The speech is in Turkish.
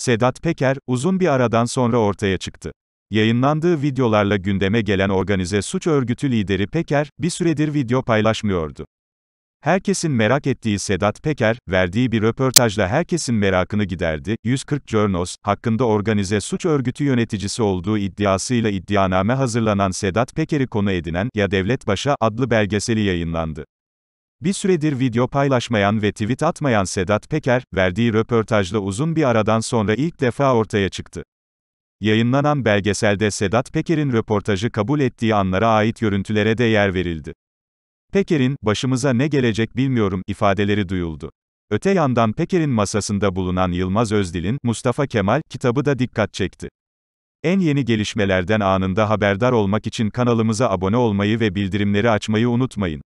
Sedat Peker, uzun bir aradan sonra ortaya çıktı. Yayınlandığı videolarla gündeme gelen organize suç örgütü lideri Peker, bir süredir video paylaşmıyordu. Herkesin merak ettiği Sedat Peker, verdiği bir röportajla herkesin merakını giderdi. 140 Journos, hakkında organize suç örgütü yöneticisi olduğu iddiasıyla iddianame hazırlanan Sedat Peker'i konu edinen, Ya Devlet Başa adlı belgeseli yayınlandı. Bir süredir video paylaşmayan ve tweet atmayan Sedat Peker, verdiği röportajla uzun bir aradan sonra ilk defa ortaya çıktı. Yayınlanan belgeselde Sedat Peker'in röportajı kabul ettiği anlara ait görüntülere de yer verildi. Peker'in, başımıza ne gelecek bilmiyorum, ifadeleri duyuldu. Öte yandan Peker'in masasında bulunan Yılmaz Özdil'in, Mustafa Kemal, kitabı da dikkat çekti. En yeni gelişmelerden anında haberdar olmak için kanalımıza abone olmayı ve bildirimleri açmayı unutmayın.